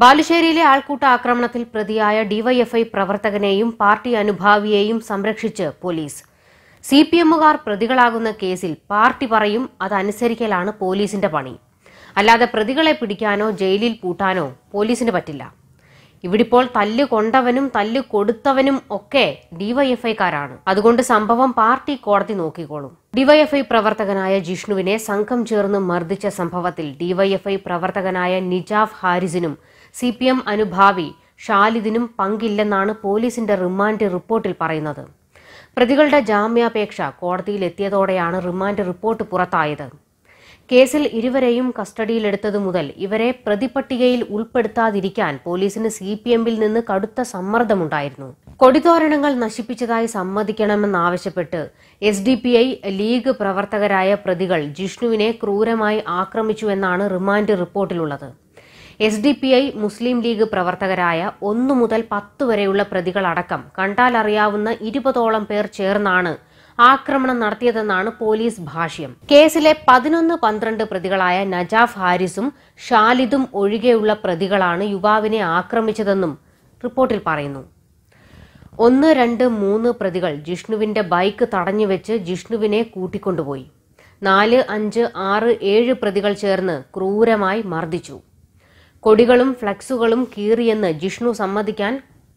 ബാലുശ്ശേരിയിലെ ആൾക്കൂട്ട ആക്രമണത്തിൽ പ്രതിയായ ഡിവൈഎഫ്ഐ പ്രവർത്തകനെയും പാർട്ടി അനുഭാവിയെയും സംരക്ഷിച്ച് പോലീസ് സി പി എമ്മുകാർ പ്രതികളാകുന്ന കേസിൽ പാർട്ടി പറയും അതനുസരിക്കലാണ് പോലീസിന്റെ പണി അല്ലാതെ പ്രതികളെ പിടിക്കാനോ ജയിലിൽ പൂട്ടാനോ പോലീസിന് പറ്റില്ല ഇവിടിപ്പോൾ തല്ല് കൊണ്ടവനും തല്ല് കൊടുത്തവനും ഒക്കെ ഡിവൈഎഫ്ഐക്കാരാണ് അതുകൊണ്ട് സംഭവം പാർട്ടി കോടതി നോക്കിക്കോളും ഡിവൈഎഫ്ഐ പ്രവർത്തകനായ ജിഷ്ണുവിനെ സംഘം ചേർന്ന് മർദ്ദിച്ച സംഭവത്തിൽ ഡിവൈഎഫ്ഐ പ്രവർത്തകനായ നിജാഫ് ഹാരിസിനും സി പി എം അനുഭാവി ഷാലിദിനും പങ്കില്ലെന്നാണ് പോലീസിന്റെ റിമാൻഡ് റിപ്പോർട്ടിൽ പറയുന്നത് പ്രതികളുടെ ജാമ്യാപേക്ഷ കോടതിയിലെത്തിയതോടെയാണ് റിമാൻഡ് റിപ്പോർട്ട് പുറത്തായത് കേസിൽ ഇരുവരെയും കസ്റ്റഡിയിലെടുത്തതു മുതൽ ഇവരെ പ്രതിപട്ടികയിൽ ഉൾപ്പെടുത്താതിരിക്കാൻ പോലീസിന് സി പി എമ്മിൽ നിന്ന് കടുത്ത സമ്മർദ്ദമുണ്ടായിരുന്നു കൊടിതോരണങ്ങൾ നശിപ്പിച്ചതായി സമ്മതിക്കണമെന്നാവശ്യപ്പെട്ട് S D P I League പ്രവർത്തകരായ പ്രതികൾ ജിഷ്ണുവിനെ ക്രൂരമായി ആക്രമിച്ചുവെന്നാണ് റിമാൻഡ് റിപ്പോർട്ടിലുള്ളത് S D P I Muslim League പ്രവർത്തകരായ ഒന്നു മുതൽ പത്ത് വരെയുള്ള പ്രതികളടക്കം കണ്ടാലറിയാവുന്ന ഇരുപതോളം പേർ ചേർന്നാണ് ആക്രമണം നടത്തിയതെന്നാണ് പോലീസ് ഭാഷ്യം കേസിലെ പതിനൊന്ന് പന്ത്രണ്ട് പ്രതികളായ നജാഫ് ഹാരിസും ഷാലിദും ഒഴികെയുള്ള പ്രതികളാണ് യുവാവിനെ ആക്രമിച്ചതെന്നും റിപ്പോർട്ടിൽ പറയുന്നു ഒന്ന് രണ്ട് മൂന്ന് പ്രതികൾ ജിഷ്ണുവിന്റെ ബൈക്ക് തടഞ്ഞുവെച്ച് ജിഷ്ണുവിനെ കൂട്ടിക്കൊണ്ടുപോയി നാല് അഞ്ച് ആറ് ഏഴ് പ്രതികൾ ചേർന്ന് ക്രൂരമായി മർദ്ദിച്ചു കൊടികളും ഫ്ലക്സുകളും കീറിയെന്ന് ജിഷ്ണു സമ്മതിക്കാൻ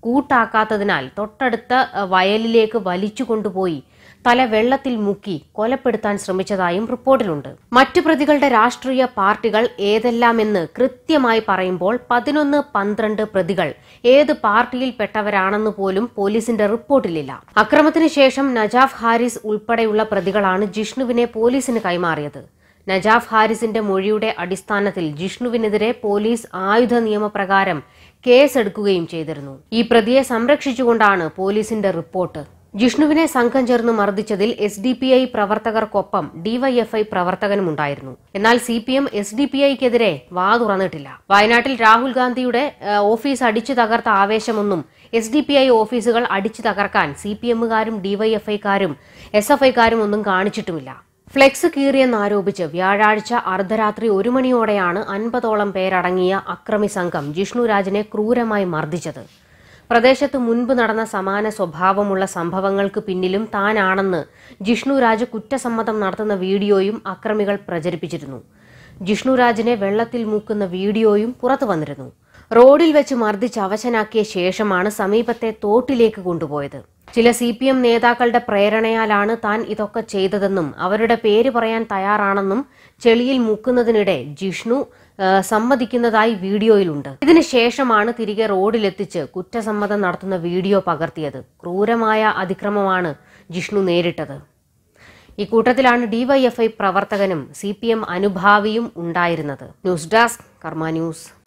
കൂട്ടാക്കാത്തതിനാൽ തൊട്ടടുത്ത വയലിലേക്ക് വലിച്ചു കൊണ്ടുപോയി തല വെള്ളത്തിൽ മുക്കി കൊലപ്പെടുത്താൻ ശ്രമിച്ചതായും റിപ്പോർട്ടിലുണ്ട് മറ്റു പ്രതികളുടെ രാഷ്ട്രീയ പാർട്ടികൾ ഏതെല്ലാമെന്ന് കൃത്യമായി പറയുമ്പോൾ പതിനൊന്ന് പന്ത്രണ്ട് പ്രതികൾ ഏത് പാർട്ടിയിൽപ്പെട്ടവരാണെന്ന് പോലും പോലീസിന്റെ റിപ്പോർട്ടിലില്ല അക്രമത്തിന് ശേഷം നജാഫ് ഹാരിസ് ഉൾപ്പെടെയുള്ള പ്രതികളാണ് ജിഷ്ണുവിനെ പോലീസിന് കൈമാറിയത് നജാഫ് ഹാരിസിന്റെ മൊഴിയുടെ അടിസ്ഥാനത്തിൽ ജിഷ്ണുവിനെതിരെ പോലീസ് ആയുധ നിയമപ്രകാരം കേസെടുക്കുകയും ചെയ്തിരുന്നു ഈ പ്രതിയെ സംരക്ഷിച്ചുകൊണ്ടാണ് പോലീസിന്റെ റിപ്പോർട്ട് ജിഷ്ണുവിനെ സംഘം ചേർന്ന് മർദ്ദിച്ചതിൽ എസ് ഡി പി ഐ പ്രവർത്തകർക്കൊപ്പം ഡിവൈഎഫ്ഐ പ്രവർത്തകനുമുണ്ടായിരുന്നു എന്നാൽ C P M S D P ഐക്കെതിരെ വാ തുറന്നിട്ടില്ല വയനാട്ടിൽ രാഹുൽ ഗാന്ധിയുടെ ഓഫീസ് അടിച്ചു തകർത്ത ആവേശമൊന്നും എസ് ഡി പി ഐ ഓഫീസുകൾ അടിച്ചു തകർക്കാൻ സി പി എമ്മുകാരും ഡിവൈഎഫ്ഐക്കാരും എസ് എഫ് ഐക്കാരും ഒന്നും കാണിച്ചിട്ടുമില്ല ഫ്ലെക്സ് കീറിയെന്നാരോപിച്ച് വ്യാഴാഴ്ച അർദ്ധരാത്രി ഒരു മണിയോടെയാണ് അൻപതോളം പേരടങ്ങിയ അക്രമി സംഘം ജിഷ്ണുരാജിനെ ക്രൂരമായി മർദ്ദിച്ചത് പ്രദേശത്ത് മുൻപ് നടന്ന സമാന സ്വഭാവമുള്ള സംഭവങ്ങൾക്ക് പിന്നിലും താനാണെന്ന് ജിഷ്ണുരാജ് കുറ്റസമ്മതം നടത്തുന്ന വീഡിയോയും അക്രമികൾ പ്രചരിപ്പിച്ചിരുന്നു ജിഷ്ണുരാജിനെ വെള്ളത്തിൽ മൂക്കുന്ന വീഡിയോയും പുറത്തു വന്നിരുന്നു റോഡിൽ വെച്ച് മർദ്ദിച്ച് അവശനാക്കിയ ശേഷമാണ് സമീപത്തെ തോട്ടിലേക്ക് കൊണ്ടുപോയത് ചില സി പി എം നേതാക്കളുടെ പ്രേരണയാലാണ് താൻ ഇതൊക്കെ ചെയ്തതെന്നും അവരുടെ പേര് പറയാൻ തയ്യാറാണെന്നും ചെളിയിൽ മുക്കുന്നതിനിടെ ജിഷ്ണു സമ്മതിക്കുന്നതായി വീഡിയോയിലുണ്ട് ഇതിനുശേഷമാണ് തിരികെ റോഡിലെത്തിച്ച് കുറ്റസമ്മതം നടത്തുന്ന വീഡിയോ പകർത്തിയത് ക്രൂരമായ അതിക്രമമാണ് ജിഷ്ണു നേരിട്ടത് ഇക്കൂട്ടത്തിലാണ് ഡിവൈഎഫ്ഐ പ്രവർത്തകനും സി പി എം അനുഭാവിയും ഉണ്ടായിരുന്നത് ന്യൂസ് ഡെസ്ക് കർമ്മ ന്യൂസ്